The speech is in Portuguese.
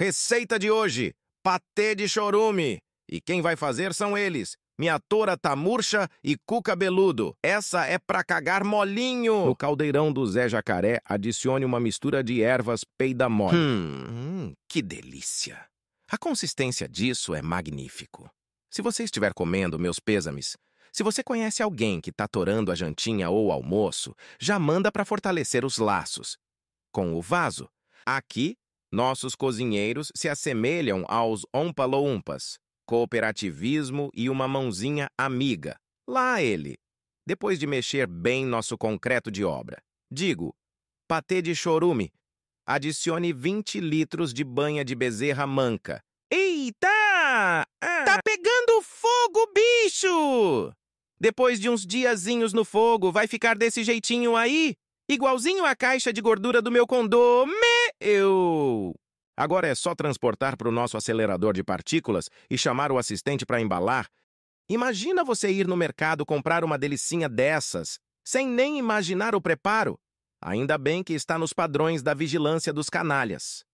Receita de hoje: patê de chorume. E quem vai fazer são eles. Minha tora Tamurcha e cuca beludo. Essa é pra cagar molinho. No caldeirão do Zé Jacaré, adicione uma mistura de ervas peida mole. Hum, hum, que delícia. A consistência disso é magnífico. Se você estiver comendo, meus pêsames, se você conhece alguém que tá torando a jantinha ou almoço, já manda para fortalecer os laços. Com o vaso, aqui nossos cozinheiros se assemelham aos ompaloupas, cooperativismo e uma mãozinha amiga. Lá ele. Depois de mexer bem nosso concreto de obra. Digo, patê de chorume. Adicione 20 litros de banha de bezerra manca. Eita! Ah. Tá pegando fogo, bicho! Depois de uns diazinhos no fogo, vai ficar desse jeitinho aí? Igualzinho a caixa de gordura do meu condô. Eu... Agora é só transportar para o nosso acelerador de partículas e chamar o assistente para embalar. Imagina você ir no mercado comprar uma delicinha dessas, sem nem imaginar o preparo. Ainda bem que está nos padrões da vigilância dos canalhas.